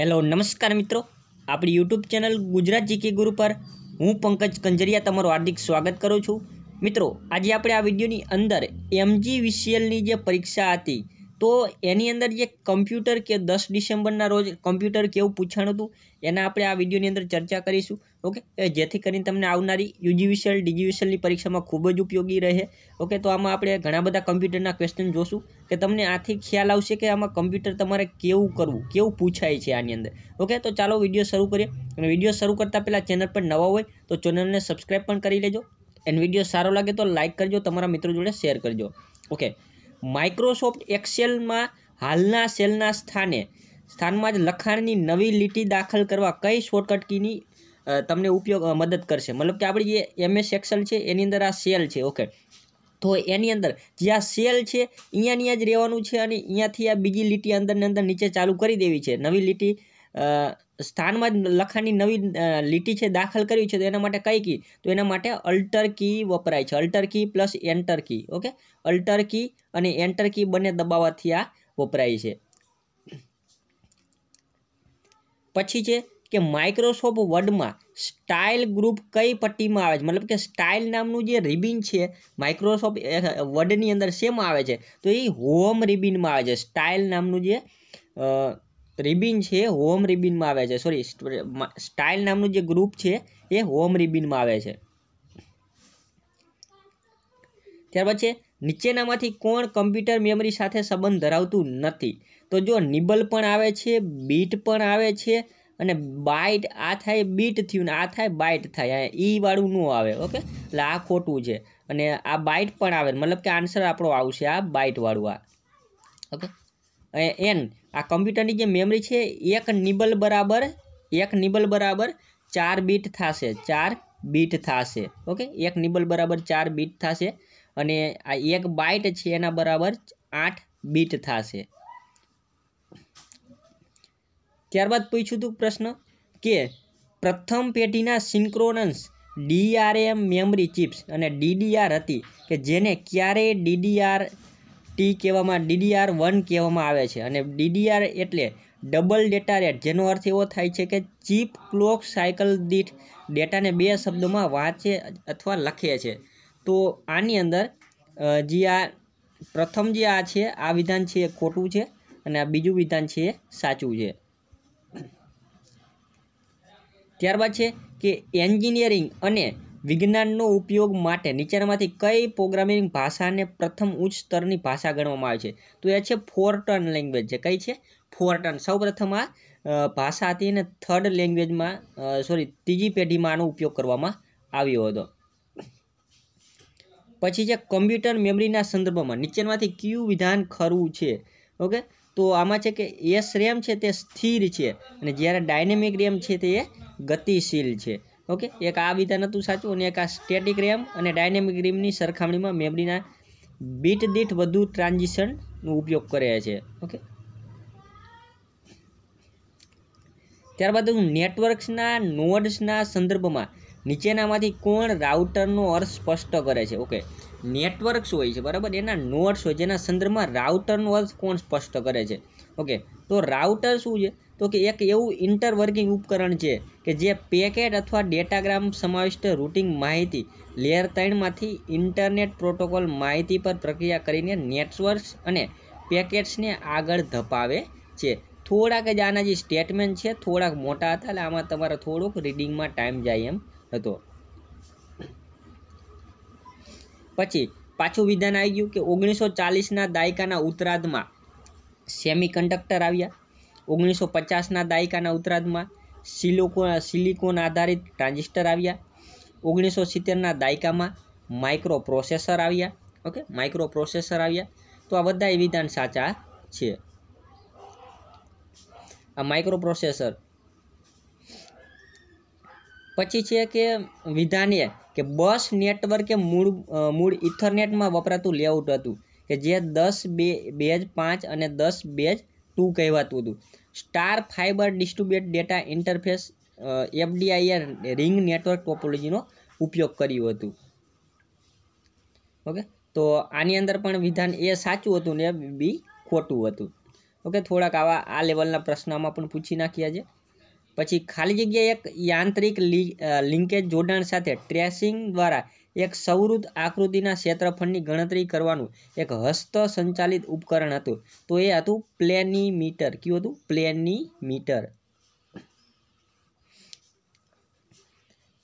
hello નમસ્કાર મિત્રો આપણી યુટ્યુબ ચેનલ ગુજરાત જીકે ગુરુ પર હું પંકજ કંજરિયા તમારું હાર્દિક સ્વાગત કરું છું મિત્રો આજે આપણે આ વિડીયોની અંદર એમજી એમજીવીસીએલની જે પરીક્ષા હતી તો એની અંદર જે કમ્પ્યુટર કે દસ ડિસેમ્બરના રોજ કમ્પ્યુટર કેવું પૂછાણ હતું એના આપણે આ વિડીયોની અંદર ચર્ચા કરીશું ઓકે જેથી કરીને તમને આવનારી યુજીવિશિયલ ડીજીવિશિયલની પરીક્ષામાં ખૂબ જ ઉપયોગી રહે ઓકે તો આમાં આપણે ઘણા બધા કમ્પ્યુટરના ક્વેશ્ચન જોશું કે તમને આથી ખ્યાલ આવશે કે આમાં કમ્પ્યુટર તમારે કેવું કરવું કેવું પૂછાય છે આની અંદર ઓકે તો ચાલો વિડીયો શરૂ કરીએ અને વિડીયો શરૂ કરતાં પહેલાં ચેનલ પર નવા હોય તો ચેનલને સબસ્ક્રાઈબ પણ કરી લેજો એન્ડ વિડીયો સારો લાગે તો લાઇક કરજો તમારા મિત્રો જોડે શેર કરજો ઓકે માઇક્રોસોફ્ટ એક્સેલમાં હાલના સેલના સ્થાને સ્થાનમાં જ લખાણની નવી લીટી દાખલ કરવા કઈ શોર્ટકટ કીની તમને ઉપયોગ મદદ કરશે મતલબ કે આપણી જે એમએસ એક્સેલ છે એની અંદર આ સેલ છે ઓકે તો એની અંદર જે આ સેલ છે અહીંયા અહીંયા જ રહેવાનું છે અને અહીંયાથી આ બીજી લીટી અંદરની અંદર નીચે ચાલુ કરી દેવી છે નવી લીટી સ્થાનમાં જ લખાણની નવી લીટી છે દાખલ કરવી છે તો એના માટે કઈ કી તો એના માટે અલ્ટર કી વપરાય છે Alt key plus enter key okay Alt key અને એન્ટર કી બંને દબાવવાથી આ વપરાય છે પછી છે કે માઇક્રોસોફ્ટ વર્ડમાં સ્ટાઇલ ગ્રુપ કઈ પટ્ટીમાં આવે છે મતલબ કે સ્ટાઇલ નામનું જે રિબિન છે માઇક્રોસોફ્ટ વર્ડની અંદર શેમાં આવે છે તો એ હોમ રિબિનમાં આવે છે સ્ટાઇલ નામનું જે રિબિન છે હોમ રિબિનમાં આવે છે સોરી સ્ટાઇલ નામનું જે ગ્રુપ છે એ હોમ રિબિનમાં આવે છે ત્યાર પછી નીચેનામાંથી કોણ કમ્પ્યુટર મેમરી સાથે સંબંધ ધરાવતું નથી તો જો નિબલ પણ આવે છે બીટ પણ આવે છે અને બાઇટ આ થાય બીટ થયું ને આ થાય બાઇટ થાય ઈવાળું ન આવે ઓકે એટલે આ ખોટું છે અને આ બાઇટ પણ આવે મતલબ કે આન્સર આપણો આવશે આ બાઇટવાળું આ ઓકે એન આ કમ્પ્યુટરની જે મેમરી છે એક નિબલ બરાબર એક નિબલ બરાબર ચાર બીટ થશે ચાર બીટ થશે ઓકે એક નિબલ બરાબર ચાર બીટ થશે અને આ એક બાઇટ છે એના બરાબર આઠ બીટ થશે ત્યારબાદ પૂછ્યું હતું પ્રશ્ન કે પ્રથમ પેઢીના સિન્ક્રોનન્સ ડીઆરએમ મેમરી ચિપ્સ અને ડીડીઆર હતી કે જેને ક્યારેય ડીડીઆર ટી કહેવામાં ડીડીઆર વન કહેવામાં આવે છે અને ડીડીઆર એટલે ડબલ ડેટા રેટ જેનો અર્થ એવો થાય છે કે ચીપ ક્લોક સાયકલ દીઠ ડેટાને બે શબ્દોમાં વાંચે અથવા લખે છે તો આની અંદર જે આ પ્રથમ જે આ છે આ વિધાન છે એ ખોટું છે અને આ બીજું વિધાન છે એ સાચું છે ત્યારબાદ છે કે એન્જિનિયરિંગ અને વિજ્ઞાનનો ઉપયોગ માટે નીચેનામાંથી કઈ પ્રોગ્રામિંગ ભાષાને પ્રથમ ઉચ્ચ સ્તરની ભાષા ગણવામાં આવે છે તો એ છે ફોર્ટન લેંગ્વેજ જે કઈ છે ફોર્ટન સૌપ્રથમ આ ભાષા હતી અને થર્ડ લેંગ્વેજમાં સોરી ત્રીજી પેઢીમાં આનો ઉપયોગ કરવામાં આવ્યો હતો પછી છે કમ્પ્યુટર મેમરીના સંદર્ભમાં નીચેનામાંથી ક્યુ વિધાન ખરું છે ઓકે તો આમાં છે કે એસ રેમ છે તે સ્થિર છે અને જ્યારે ડાયનેમિક રેમ છે તે ગતિશીલ છે ઓકે એક આ વિધાન હતું સાચું અને એક આ સ્ટેટિક રેમ અને ડાયનેમિક રેમની સરખામણીમાં મેમરીના બીટ દીઠ વધુ ટ્રાન્ઝિશનનો ઉપયોગ કરે છે ઓકે ત્યારબાદ હું નેટવર્ક્સના નોડ્સના સંદર્ભમાં નીચેનામાંથી કોણ રાઉટરનો અર્થ સ્પષ્ટ કરે છે ઓકે નેટવર્ક્સ હોય છે બરાબર એના નોડ્સ હોય જેના સંદર્ભમાં રાઉટરનો અર્થ કોણ સ્પષ્ટ કરે છે ઓકે તો રાઉટર શું છે તો કે એક એવું ઇન્ટરવર્કિંગ ઉપકરણ છે કે જે પેકેટ અથવા ડેટાગ્રામ સમાવિષ્ટ રૂટિંગ માહિતી લેયર ત્રણમાંથી ઇન્ટરનેટ પ્રોટોકોલ માહિતી પર પ્રક્રિયા કરીને નેટવર્ક્સ અને પેકેટ્સને આગળ ધપાવે છે થોડાક જ આના જે સ્ટેટમેન્ટ છે થોડાક મોટા હતા એટલે આમાં તમારે થોડુંક રીડિંગમાં ટાઈમ જાય એમ હતો પછી પાછું વિધાન આવી ગયું કે ઓગણીસો ચાલીસના દાયકાના ઉત્તરાર્ધમાં સેમિકન્ડક્ટર આવ્યા ઓગણીસો પચાસના દાયકાના ઉત્તરાર્ધમાં સિલોકો સિલિકોન આધારિત ટ્રાન્ઝિસ્ટર આવ્યા ઓગણીસો સિત્તેરના દાયકામાં માઇક્રો પ્રોસેસર આવ્યા ઓકે માઇક્રો પ્રોસેસર આવ્યા તો આ બધા એ વિધાન સાચા છે આ માઇક્રો પ્રોસેસર પછી છે કે વિધાન કે બસ નેટવર્કે એ મૂળ મૂળ ઇથરનેટમાં વપરાતું લેઆઉટ હતું કે જે દસ બે બેજ પાંચ અને દસ બેજ ટુ કહેવાતું હતું star fibre distribute data interface FDIA ring network ટોપોલોજીનો ઉપયોગ કર્યો હતો ઓકે તો આની અંદર પણ વિધાન એ સાચું હતું ને બી ખોટું હતું ઓકે થોડાક આવા આ લેવલના પ્રશ્નોમાં પણ પૂછી નાખ્યા છે પછી ખાલી જગ્યાએ એક યાંત્રિક લિંકેજ જોડાણ સાથે ટ્રેસિંગ દ્વારા એક સૌરુદ આકૃતિના ક્ષેત્રફળની ગણતરી કરવાનું એક હસ્ત સંચાલિત ઉપકરણ હતું તો એ હતું પ્લેનીમીટર કયું હતું પ્લેનીમીટર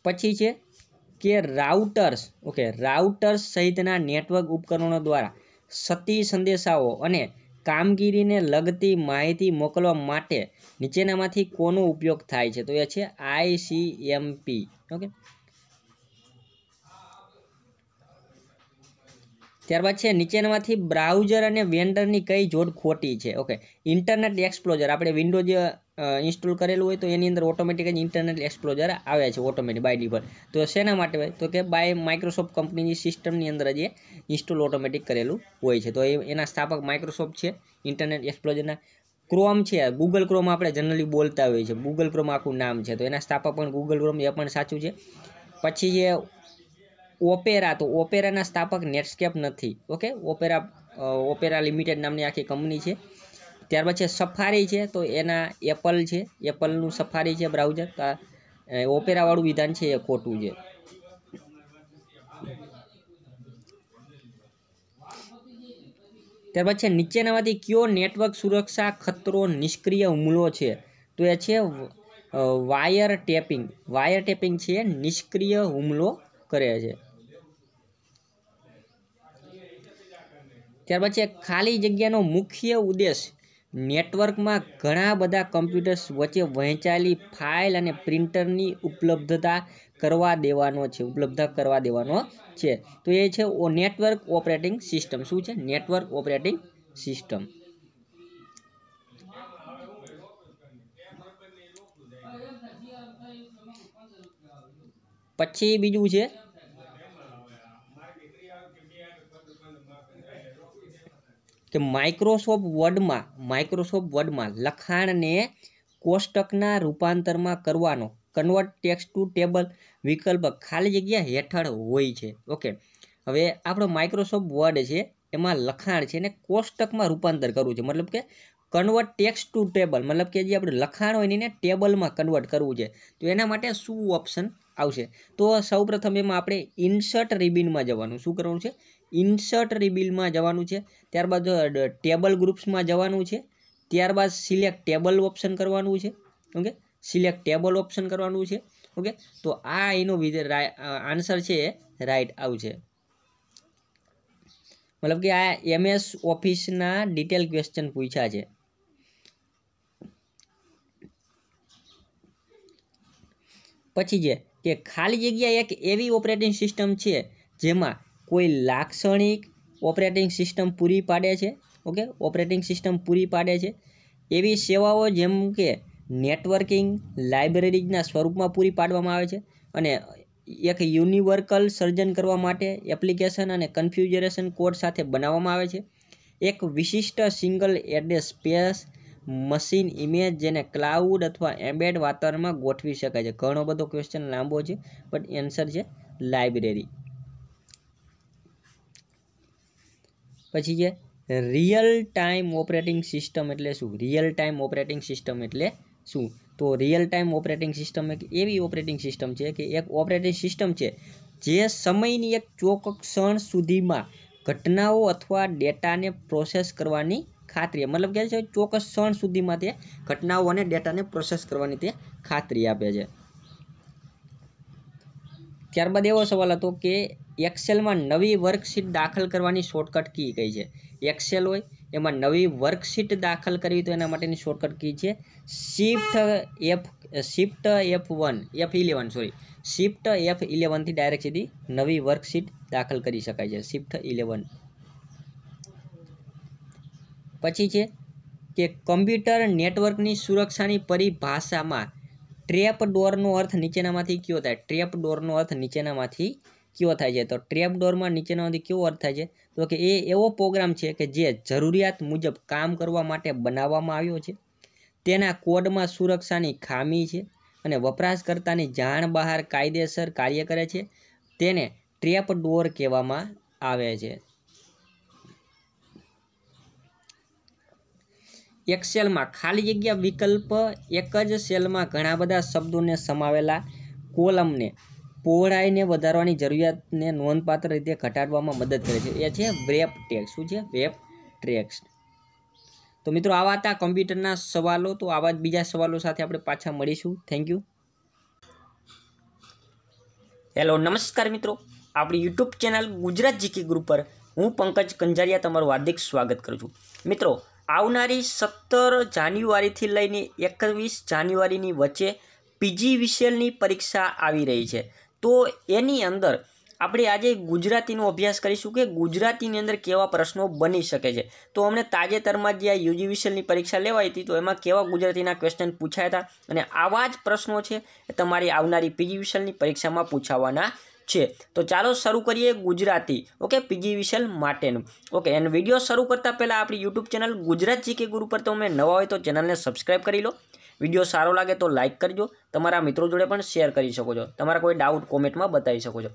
પછી છે કે રાઉટર્સ ઓકે રાઉટર્સ સહિતના નેટવર્ક ઉપકરણો દ્વારા સતી સંદેશાઓ અને કામગીરીને લગતી માહિતી મોકલવા માટે નીચેનામાંથી કોનો ઉપયોગ થાય છે તો એ છે આઈસીએમપી ઓકે ત્યારબાદ છે નીચેનામાંથી બ્રાઉઝર અને વેન્ડરની કઈ જોડ ખોટી છે ઓકે ઇન્ટરનેટ એક્સપ્લોઝર આપણે વિન્ડોઝ ઇન્સ્ટોલ કરેલું હોય તો એની અંદર ઓટોમેટિક જ ઇન્ટરનેટ એક્સપ્લોઝર આવે છે ઓટોમેટિક બાય ડિફોલ્ટ તો શેના માટે હોય તો કે બાય માઇક્રોસોફ્ટ કંપનીની સિસ્ટમની અંદર જ એ ઇન્સ્ટોલ ઓટોમેટિક કરેલું હોય છે તો એના સ્થાપક માઇક્રોસોફ્ટ છે ઇન્ટરનેટ એક્સપ્લોઝરના ક્રોમ છે ગૂગલ ક્રોમ આપણે જનરલી બોલતા હોઈએ છીએ ગૂગલ ક્રોમ આખું નામ છે તો એના સ્થાપક પણ ગૂગલ ક્રોમ એ પણ સાચું છે પછી જે ઓપેરા તો ઓપેરાના સ્થાપક નેટસ્કેપ નથી ઓકે ઓપેરા ઓપેરા લિમિટેડ નામની આખી કંપની છે ત્યાર પછી સફારી છે તો એના એપલ છે એપલનું સફારી છે બ્રાઉઝર તો ઓપેરાવાળું વિધાન છે એ ખોટું છે ત્યાર પછી નીચેનામાંથી કયો નેટવર્ક સુરક્ષા ખતરો નિષ્ક્રિય હુમલો છે તો એ છે વાયર ટેપિંગ વાયર ટેપિંગ છે નિષ્ક્રિય હુમલો કરે છે ત્યાર પછી ખાલી જગ્યાનો મુખ્ય ઉદ્દેશ નેટવર્કમાં ઘણા બધા કમ્પ્યુટર્સ વચ્ચે વહેંચાયેલી ફાઇલ અને પ્રિન્ટરની ઉપલબ્ધતા કરવા દેવાનો છે ઉપલબ્ધ કરવા દેવાનો છે તો એ છે નેટવર્ક ઓપરેટિંગ સિસ્ટમ શું છે નેટવર્ક ઓપરેટિંગ સિસ્ટમ પછી બીજું છે કે માઇક્રોસોફ્ટ વર્ડમાં માઇક્રોસોફ્ટ વર્ડમાં લખાણને કોષ્ટકના રૂપાંતરમાં કરવાનો કન્વર્ટ ટેક્સ ટુ ટેબલ વિકલ્પ ખાલી જગ્યા હેઠળ હોય છે ઓકે હવે આપણો માઇક્રોસોફ્ટ વર્ડ છે એમાં લખાણ છે ને કોષ્ટકમાં રૂપાંતર કરવું છે મતલબ કે કન્વર્ટ ટેક્સ ટુ ટેબલ મતલબ કે જે આપણે લખાણ હોય એને ટેબલમાં કન્વર્ટ કરવું છે તો એના માટે શું ઓપ્શન આવશે તો સૌ પ્રથમ એમાં આપણે ઇન્સર્ટ રિબિનમાં જવાનું શું કરવાનું છે ઇન્સર્ટ રિબિનમાં જવાનું છે ત્યારબાદ ટેબલ ગ્રુપ્સમાં જવાનું છે ત્યારબાદ સિલેક્ટ ટેબલ ઓપ્શન કરવાનું છે ઓકે સિલેક્ટ ટેબલ ઓપ્શન કરવાનું છે ઓકે તો આ એનો આન્સર છે એ રાઈટ આવશે મતલબ કે આ એમએસ ઓફિસના ડિટેલ ક્વેશ્ચન પૂછ્યા છે પછી છે કે ખાલી જગ્યા એક એવી ઓપરેટિંગ સિસ્ટમ છે જેમાં કોઈ લાક્ષણિક ઓપરેટિંગ સિસ્ટમ પૂરી પાડે છે ઓકે ઓપરેટિંગ સિસ્ટમ પૂરી પાડે છે એવી સેવાઓ જેમ કે નેટવર્કિંગ લાઇબ્રેરીના સ્વરૂપમાં પૂરી પાડવામાં આવે છે અને એક યુનિવર્કલ સર્જન કરવા માટે એપ્લિકેશન અને કન્ફ્યુજરેશન કોડ સાથે બનાવવામાં આવે છે એક વિશિષ્ટ single address space machine image જેને ક્લાઉડ અથવા એમ્બેડ વાતાવરણમાં ગોઠવી શકાય છે ઘણો બધો ક્વેશ્ચન લાંબો છે બટ એન્સર છે લાઇબ્રેરી પછી છે રિયલ ટાઈમ ઓપરેટિંગ સિસ્ટમ એટલે શું રિયલ ટાઈમ ઓપરેટિંગ સિસ્ટમ એટલે શું તો રિયલ ટાઈમ ઓપરેટિંગ સિસ્ટમ એક એવી ઓપરેટિંગ સિસ્ટમ છે કે એક ઓપરેટિંગ સિસ્ટમ છે જે સમયની એક ચોક્કસ ક્ષણ સુધીમાં ઘટનાઓ અથવા ડેટાને પ્રોસેસ કરવાની ખાતરી મતલબ કે છે ચોક્કસ ક્ષણ સુધીમાં તે ઘટનાઓ અને ડેટાને પ્રોસેસ કરવાની તે ખાતરી આપે છે ત્યારબાદ એવો સવાલ હતો કે એક્સેલમાં નવી વર્કશીટ દાખલ કરવાની શોર્ટકટ કી કઈ છે એક્સેલ હોય એમાં નવી વર્કશીટ દાખલ કરવી તો એના માટેની શોર્ટકટ કી છે shift F shift F one F eleven sorry shift F ઇલેવનથી ડાયરેક્ટ સીધી નવી વર્કશીટ દાખલ કરી શકાય છે શિફ્ટ ઇલેવન પછી છે કે કમ્પ્યુટર નેટવર્કની સુરક્ષાની પરિભાષામાં ટ્રેપ ડોરનો અર્થ નીચેનામાંથી કયો થાય ટ્રેપ ડોરનો અર્થ નીચેનામાંથી કયો થાય છે તો ટ્રેપ ડોરમાં નીચેનામાંથી કેવો અર્થ થાય છે તો કે એ એવો પ્રોગ્રામ છે કે જે જરૂરિયાત મુજબ કામ કરવા માટે બનાવવામાં આવ્યો છે તેના કોડમાં સુરક્ષાની ખામી છે અને વપરાશકર્તાની જાણ બહાર કાયદેસર કાર્ય કરે છે તેને ટ્રેપ ડોર કહેવામાં આવે છે એક સેલમાં ખાલી જગ્યા વિકલ્પ એક જ સેલમાં ઘણા બધા શબ્દોને સમાવેલા કોલમને પહોળાઈને વધારવાની જરૂરિયાતને નોંધપાત્ર રીતે ઘટાડવામાં મદદ કરે છે એ છે વેબ ટેક્સ શું છે વેબ ટેક્સ તો મિત્રો આવા હતા કમ્પ્યુટરના સવાલો તો આવા જ બીજા સવાલો સાથે આપણે પાછા મળીશું થેન્ક યુ હેલો નમસ્કાર મિત્રો આપણી YouTube channel Gujarat GK group પર હું પંકજ કંજારિયા તમારું હાર્દિક સ્વાગત કરું છું મિત્રો આવનારી સત્તર જાન્યુઆરીથી લઈને એકવીસ જાન્યુઆરીની વચ્ચે પીજી વિશેલની પરીક્ષા આવી રહી છે તો એની અંદર આપણે આજે ગુજરાતીનો અભ્યાસ કરીશું કે ગુજરાતીની અંદર કેવા પ્રશ્નો બની શકે છે તો અમને તાજેતરમાં જે આ યુજી વિશેલની પરીક્ષા લેવાઈ હતી તો એમાં કેવા ગુજરાતીના ક્વેશ્ચન પૂછાયા હતા અને આવા જ પ્રશ્નો છે એ તમારી આવનારી પીજી વિશેલની પરીક્ષામાં પૂછાવાના છે તો ચાલો શરૂ કરીએ ગુજરાતી ઓકે પીજી વિશેલ માટેનું ઓકે એન્ડ વિડીયો શરૂ કરતાં પહેલાં આપણી યુટ્યુબ ચેનલ ગુજરાત જીકે ગુરુ પર તમે નવા હોય તો ચેનલને સબસ્ક્રાઈબ કરી લો વિડીયો સારો લાગે તો લાઇક કરજો તમારા મિત્રો જોડે પણ શેર કરી શકો છો તમારા કોઈ ડાઉટ કોમેન્ટમાં બતાવી શકો છો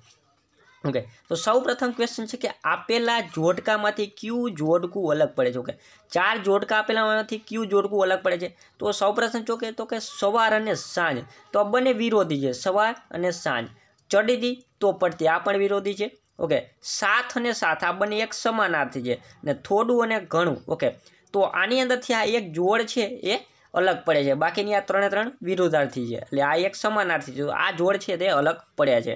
ઓકે તો સૌ પ્રથમ ક્વેશ્ચન છે કે આપેલા જોડકામાંથી ક્યુ જોડકું અલગ પડે છે ઓકે ચાર જોડકા આપેલામાંથી ક્યુ જોડકું અલગ પડે છે તો સૌ પ્રથમ જો તો કે સવાર અને સાંજ તો બંને વિરોધી છે સવાર અને સાંજ ચડી દી તો પડતી આ પણ વિરોધી છે ઓકે સાથ અને સાથ આ બંને એક સમાનાર્થી છે ને થોડું અને ઘણું ઓકે તો આની અંદરથી આ એક જોડ છે એ અલગ પડે છે બાકીની આ ત્રણે ત્રણ વિરોધાર્થી છે એટલે આ એક સમાનાર્થી છે આ જોડ છે તે અલગ પડ્યા છે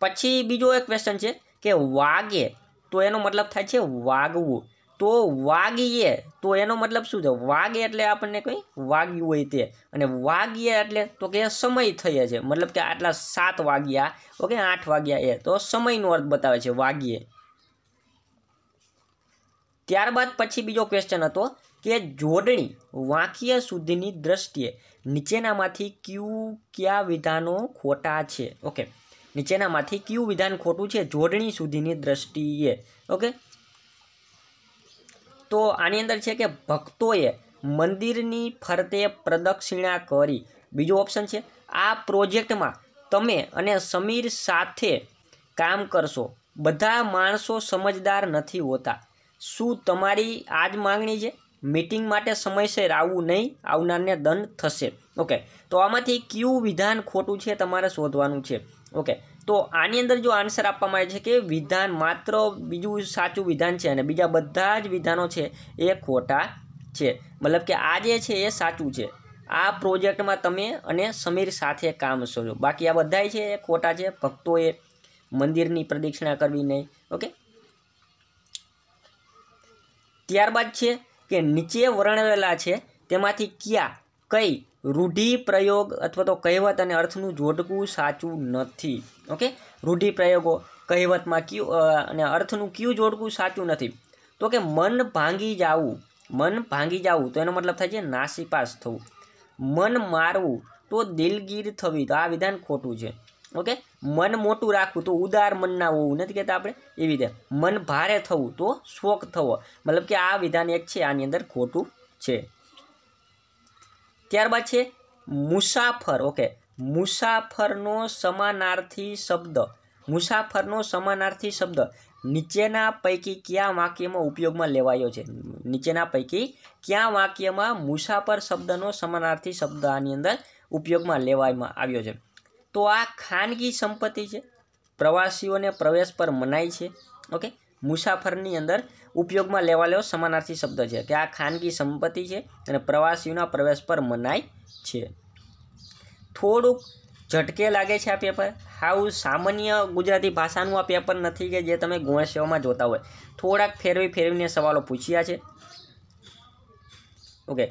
પછી બીજો એક ક્વેશ્ચન છે કે વાગે તો એનો મતલબ થાય છે વાગવું તો વાગીએ તો એનો મતલબ શું છે વાગે એટલે આપણને કંઈ વાગ્યું હોય તે અને વાગીએ એટલે તો કે સમય થઈએ છે મતલબ કે આટલા સાત વાગ્યા ઓકે આઠ વાગ્યા એ તો સમયનો અર્થ બતાવે છે વાગીએ ત્યારબાદ પછી બીજો ક્વેશ્ચન હતો કે જોડણી વાંકીય સુધીની દ્રષ્ટિએ નીચેનામાંથી ક્યુ કયા વિધાનો ખોટા છે ઓકે નીચેનામાંથી ક્યુ વિધાન ખોટું છે જોડણી સુધીની દ્રષ્ટિએ ઓકે તો આની અંદર છે કે ભક્તોએ મંદિરની ફરતે પ્રદક્ષિણા કરી બીજો ઓપ્શન છે આ પ્રોજેક્ટમાં તમે અને સમીર સાથે કામ કરશો બધા માણસો સમજદાર નથી હોતા શું તમારી આ જ માગણી છે મિટિંગ માટે સમયસર આવવું નહીં આવનારને દંડ થશે ઓકે તો આમાંથી કયું વિધાન ખોટું છે તમારે શોધવાનું છે ઓકે તો આની અંદર જો આન્સર આપવામાં આવે છે કે વિધાન માત્ર બીજું સાચું વિધાન છે અને બીજા બધા જ વિધાનો છે એ ખોટા છે મતલબ કે આ જે છે એ સાચું છે આ પ્રોજેક્ટમાં તમે અને સમીર સાથે કામ શોધો બાકી આ બધાય છે એ ખોટા છે ભક્તોએ મંદિરની પ્રદક્ષિણા કરવી નહીં ઓકે ત્યારબાદ છે કે નીચે વર્ણવેલા છે તેમાંથી ક્યાં કઈ રૂઢિપ્રયોગ અથવા તો કહેવત અને અર્થનું જોડકું સાચું નથી ઓકે રૂઢિપ્રયોગો કહેવતમાં કયું અને અર્થનું કયું જોડકું સાચું નથી તો કે મન ભાંગી જવું મન ભાંગી જવું તો એનો મતલબ થાય છે નાસીપાસ થવું મન મારવું તો દિલગીર થવી તો આ વિધાન ખોટું છે ઓકે મન મોટું રાખવું તો ઉદાર મનના હોવું નથી કહેતા આપણે એવી રીતે મન ભારે થવું તો શોખ થવો મતલબ કે આ વિધાન એક છે આની અંદર ખોટું છે ત્યારબાદ છે મુસાફર ઓકે મુસાફરનો સમાનાર્થી શબ્દ મુસાફરનો સમાનાર્થી શબ્દ નીચેના પૈકી ક્યાં વાક્યમાં ઉપયોગમાં લેવાયો છે નીચેના પૈકી ક્યાં વાક્યમાં મુસાફર શબ્દનો સમાનાર્થી શબ્દ આની અંદર ઉપયોગમાં લેવામાં આવ્યો છે તો આ ખાનગી સંપત્તિ છે પ્રવાસીઓને પ્રવેશ પર મનાય છે ઓકે મુસાફરની અંદર ઉપયોગમાં લેવા લેવાલેવો સમાનાર્થી શબ્દ છે કે આ ખાનગી સંપત્તિ છે અને પ્રવાસીઓના પ્રવેશ પર મનાય છે થોડુંક ઝટકે લાગે છે આ પેપર આવું સામાન્ય ગુજરાતી ભાષાનું આ પેપર નથી કે જે તમે ગુણ સેવામાં જોતા હોય થોડાક ફેરવી ફેરવીને સવાલો પૂછ્યા છે ઓકે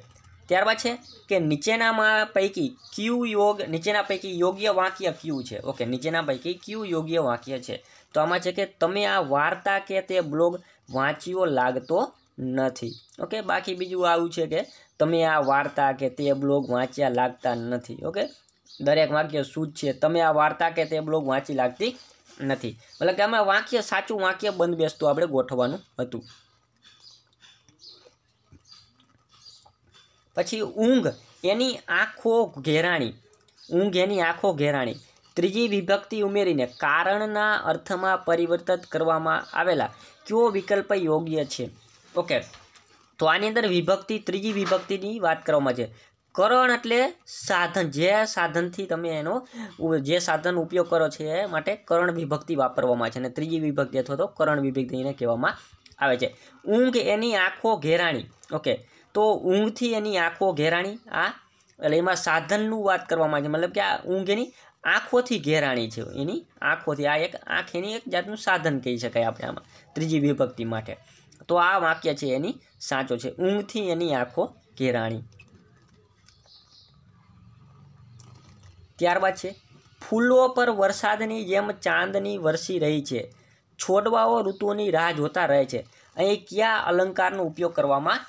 ત્યારબાદ છે કે નીચેનામાં પૈકી ક્યુ યોગ નીચેના પૈકી યોગ્ય વાક્ય ક્યુ છે ઓકે નીચેના પૈકી ક્યુ યોગ્ય વાક્ય છે તો આમાં છે કે તમે આ વાર્તા કે તે બ્લોગ વાંચ્યો લાગતો નથી ઓકે બાકી બીજું આવું છે કે તમે આ વાર્તા કે તે બ્લોગ વાંચ્યા લાગતા નથી ઓકે દરેક વાક્ય શું છે તમે આ વાર્તા કે તે બ્લોગ વાંચી લાગતી નથી મતલબ કે આમાં વાક્ય સાચું વાક્ય બંધ બેસતું આપણે ગોઠવાનું હતું પછી ઊંઘ એની આંખો ઘેરાણી ઊંઘ એની આંખો ઘેરાણી ત્રીજી વિભક્તિ ઉમેરીને કારણના અર્થમાં પરિવર્તિત કરવામાં આવેલા કયો વિકલ્પ યોગ્ય છે ઓકે તો આની અંદર વિભક્તિ ત્રીજી વિભક્તિની વાત કરવામાં છે કરણ એટલે સાધન જે સાધનથી તમે એનો જે સાધન ઉપયોગ કરો છો એ માટે કરણ વિભક્તિ વાપરવામાં છે અને ત્રીજી વિભક્તિ અથવા તો કરણ વિભક્તિને કહેવામાં આવે છે ઊંઘ એની આંખો ઘેરાણી ઓકે તો ઊંઘથી એની આંખો ઘેરાણી આ એટલે એમાં સાધનનું વાત કરવામાં આવે છે મતલબ કે આ ઊંઘ એની આંખોથી ઘેરાણી છે એની આંખોથી આ એક આંખ એની એક જાતનું સાધન કહી શકાય આપણે આમાં ત્રીજી વિભક્તિ માટે તો આ વાક્ય છે એની સાચો છે ઊંઘથી એની આંખો ઘેરાણી ત્યારબાદ છે ફૂલો પર વરસાદની જેમ ચાંદની વરસી રહી છે છોડવાઓ ઋતુઓની રાહ જોતા રહે છે અહીં કયા અલંકારનો ઉપયોગ કરવામાં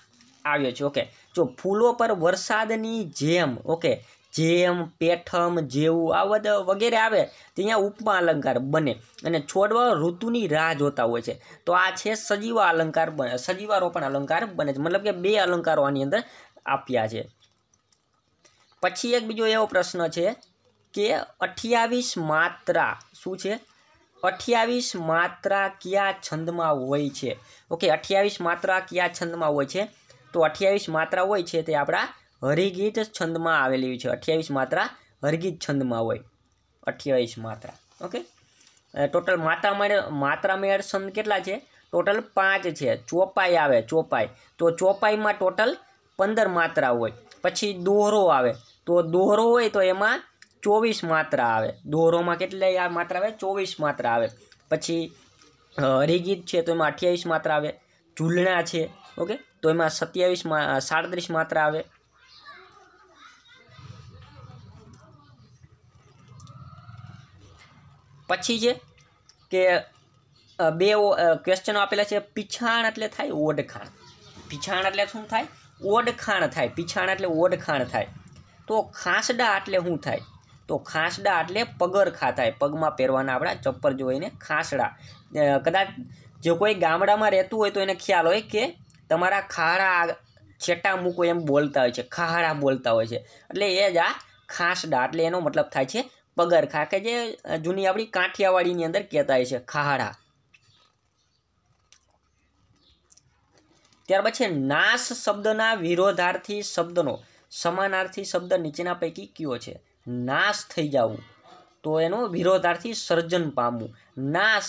આવ્યો છે ઓકે જો ફૂલો પર વરસાદની જેમ ઓકે જેમ પેઠમ જેવું આ બધા વગેરે આવે ત્યાં ઉપમા અલંકાર બને અને છોડવા ઋતુની રાહ જોતા હોય છે તો આ છે સજીવા અલંકાર બને સજીવારો પણ અલંકાર બને છે મતલબ કે બે અલંકારો આની અંદર આપ્યા છે પછી એક બીજો એવો પ્રશ્ન છે કે અઠ્યાવીસ માત્રા શું છે અઠ્યાવીસ માત્રા કયા છંદમાં હોય છે ઓકે અઠ્યાવીસ માત્રા કયા છંદમાં હોય છે તો અઠ્યાવીસ માત્રા હોય છે તે આપણા હરિગીત છંદમાં આવેલી છે અઠ્યાવીસ માત્રા હરગીત છંદમાં હોય અઠ્યાવીસ માત્રા ઓકે ટોટલ માત્રામેળ માત્રામેળ છંદ કેટલા છે ટોટલ પાંચ છે ચોપાઈ આવે ચોપાઈ તો ચોપાઈમાં ટોટલ પંદર માત્રા હોય પછી દોહરો આવે તો દોહરો હોય તો એમાં ચોવીસ માત્રા આવે દોહરોમાં કેટલી આ માત્રા આવે ચોવીસ માત્રા આવે પછી હરિગીત છે તો એમાં અઠ્યાવીસ માત્રા આવે ઝૂલણા છે ઓકે તો એમાં સત્યાવીસ સાડત્રીસ માત્રા આવે પછી છે કે બે ક્વેશ્ચનો આપેલા છે પીછાણ એટલે થાય ઓડખાણ પીછાણ એટલે શું થાય ઓડખાણ થાય પીછાણ એટલે ઓડખાણ થાય તો ખાંસડા એટલે શું થાય તો ખાંસડા એટલે પગરખા થાય પગમાં પહેરવાના આપણા ચપ્પલ જોઈને ખાંસડા કદાચ જો કોઈ ગામડામાં રહેતું હોય તો એને ખ્યાલ હોય કે તમારા ખાડા છેટા મૂકો એમ બોલતા હોય છે ખારા બોલતા હોય છે એટલે એ જ આ ખાંસડા એટલે એનો મતલબ થાય છે પગરખા કે જે જૂની આપણી કાઠિયાવાડીની અંદર કહેતા હોય છે ખાહાડા ત્યારબાદ છે નાશ શબ્દના વિરોધાર્થી શબ્દનો સમાનાર્થી શબ્દ નીચેના પૈકી કયો છે નાશ થઈ જવું તો એનો વિરોધાર્થી સર્જન પામવું નાશ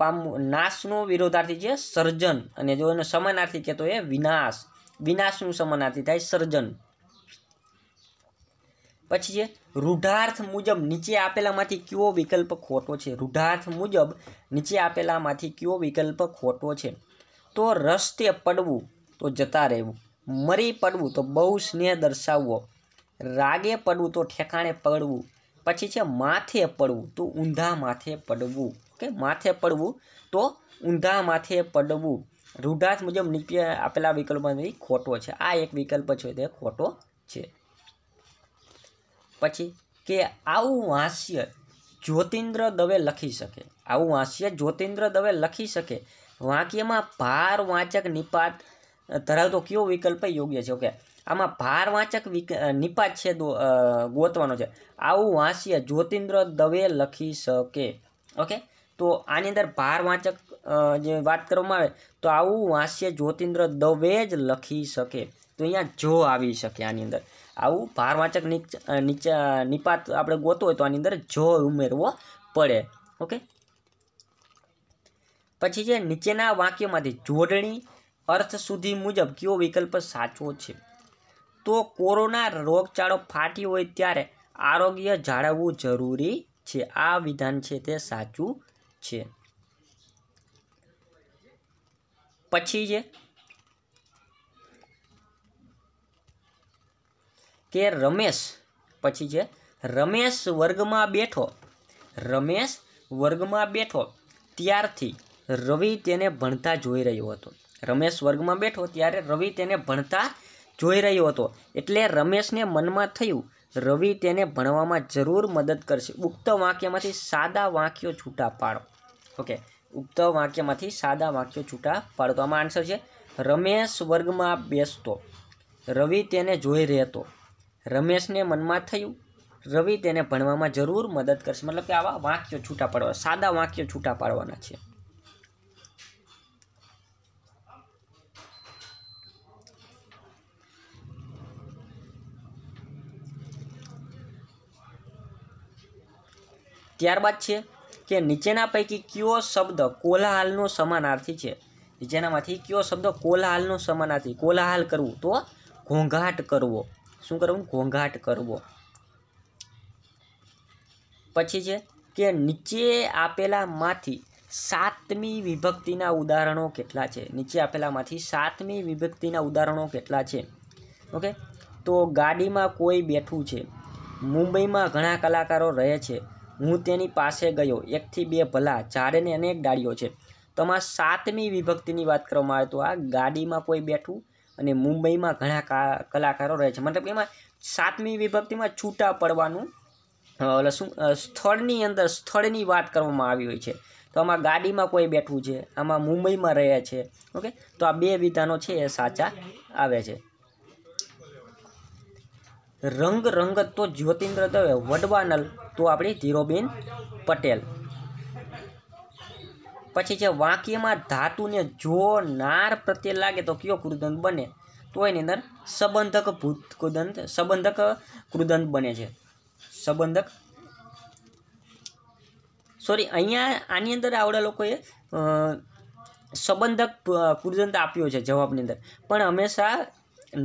પામવું નાશનો વિરોધાર્થી છે સર્જન અને જો એનો સમાનાર્થી કહેતો એ વિનાશ વિનાશનું સમાનાર્થી થાય સર્જન પછી છે રૂઢાર્થ મુજબ નીચે આપેલામાંથી કયો વિકલ્પ ખોટો છે રૂઢાર્થ મુજબ નીચે આપેલામાંથી કયો વિકલ્પ ખોટો છે તો રસ્તે પડવું તો જતા રહેવું મરી પડવું તો બહુ સ્નેહ દર્શાવવો રાગે પડવું તો ઠેકાણે પડવું પછી છે માથે પડવું તો ઊંધા માથે પડવું ઓકે માથે પડવું તો ઊંધા માથે પડવું રૂઢાર્થ મુજબ નીચે આપેલા વિકલ્પમાંથી ખોટો છે આ એક વિકલ્પ છે તે ખોટો છે પછી કે આવું હાસ્ય જ્યોતિન્દ્ર દવે લખી શકે આવું હાસ્ય જ્યોતિન્દ્ર દવે લખી શકે વાક્યમાં ભાર વાંચક નિપાત ધરાવતો કયો વિકલ્પ યોગ્ય છે ઓકે આમાં ભારવાચક નિપાત છે ગોતવાનો છે આવું વાંસ્ય જ્યોતિન્દ્ર દવે લખી શકે ઓકે તો આની અંદર ભારવાચક જે વાત કરવામાં આવે તો આવું વાંસ્ય જ્યોતિન્દ્ર દવે જ લખી શકે તો અહીંયા જો આવી શકે આની અંદર આવું ભારવાચક નીચા નિપાત આપણે ગોતો હોય તો આની અંદર જો ઉમેરવો પડે ઓકે પછી છે નીચેના વાક્યમાંથી જોડણી અર્થ સુધી મુજબ કયો વિકલ્પ સાચો છે તો કોરોના રોગચાળો ફાટી હોય ત્યારે આરોગ્ય જાળવવું જરૂરી છે આ વિધાન છે તે સાચું છે પછી છે કે રમેશ પછી છે રમેશ વર્ગમાં બેઠો રમેશ વર્ગમાં બેઠો ત્યારથી રવિ તેને ભણતા જોઈ રહ્યો હતો રમેશ વર્ગમાં બેઠો ત્યારે રવિ તેને ભણતા જોઈ રહ્યો હતો એટલે રમેશને મનમાં થયું રવિ તેને ભણવામાં જરૂર મદદ કરશે ઉક્ત વાક્યમાંથી સાદા વાક્યો છૂટા પાડો ઓકે ઉક્ત વાક્યમાંથી સાદા વાક્યો છૂટા પાડો તો આમાં આન્સર છે રમેશ વર્ગમાં બેસતો રવિ તેને જોઈ રહેતો રમેશને મનમાં થયું રવિ તેને ભણવામાં જરૂર મદદ કરશે મતલબ કે આવા વાક્યો છૂટા પાડવા સાદા વાક્યો છૂટા પાડવાના છે ત્યારબાદ છે કે નીચેના પૈકી કયો શબ્દ કોલાહાલનો સમાનાર્થી છે નીચેનામાંથી કયો શબ્દ કોલાહાલનો સમાનાર્થી કોલાહાલ કરવું તો ઘોંઘાટ કરવો શું કરવું ઘોંઘાટ કરવો પછી છે કે નીચે આપેલામાંથી સાતમી વિભક્તિના ઉદાહરણો કેટલા છે નીચે આપેલામાંથી સાતમી વિભક્તિના ઉદાહરણો કેટલા છે ઓકે તો ગાડીમાં કોઈ બેઠું છે મુંબઈમાં ઘણા કલાકારો રહે છે હું તેની પાસે ગયો એકથી બે ભલા ચારેને અનેક ડાળીઓ છે તો આમાં સાતમી વિભક્તિની વાત કરવામાં આવે તો આ ગાડીમાં કોઈ બેઠું અને મુંબઈમાં ઘણા કલાકારો રહે છે મતલબ એમાં સાતમી વિભક્તિમાં છૂટા પડવાનું શું સ્થળની અંદર સ્થળની વાત કરવામાં આવી હોય છે તો આમાં ગાડીમાં કોઈ બેઠવું છે આમાં મુંબઈમાં રહ્યા છે ઓકે તો આ બે વિધાનો છે એ સાચા આવે છે રંગ રંગત તો જ્યોતિન્દ્ર દવે વડવાનલ તો આપણી ધીરોબેન પટેલ પછી જે વાક્યમાં ધાતુને જો નાર પ્રત્યે લાગે તો કયો કૃદંત બને તો એની અંદર સંબંધક ભૂત કૃદંત સંબંધક કૃદંત બને છે સંબંધક સોરી અહીંયા આની અંદર આવડા લોકોએ સંબંધક કૃદંત આપ્યો છે જવાબની અંદર પણ હંમેશા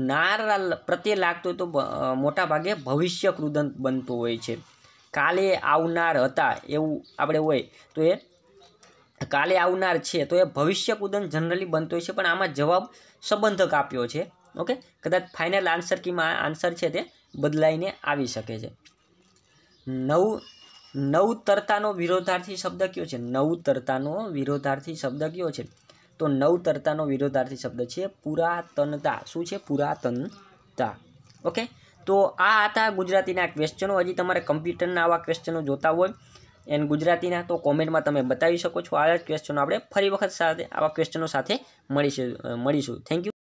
નાર પ્રત્યે લાગતો હોય તો મોટા ભાગે ભવિષ્ય કૃદંત બનતો હોય છે કાલે આવનાર હતા એવું આપણે હોય તો એ કાલે આવનાર છે તો એ ભવિષ્ય કુદન જનરલી બનતો હોય છે પણ આમાં જવાબ સંબંધક આપ્યો છે ઓકે કદાચ ફાઇનલ આન્સર કીમાં આન્સર છે તે બદલાઈને આવી શકે છે નવ નવતરતાનો વિરોધાર્થી શબ્દ કયો છે નવતરતાનો વિરોધાર્થી શબ્દ કયો છે તો નવતરતાનો વિરોધાર્થી શબ્દ છે પુરાતનતા શું છે પુરાતનતા ઓકે તો આ હતા ગુજરાતીના ક્વેશ્ચનો હજી તમારે કમ્પ્યુટરના આવા ક્વેશ્ચનો જોતા હોય એન્ડ ગુજરાતીના તો કોમેન્ટમાં તમે બતાવી શકો છો આવા જ ક્વેશ્ચનો આપણે ફરી વખત સાથે આવા ક્વેશ્ચનો સાથે મળીશું મળીશું થેન્ક યુ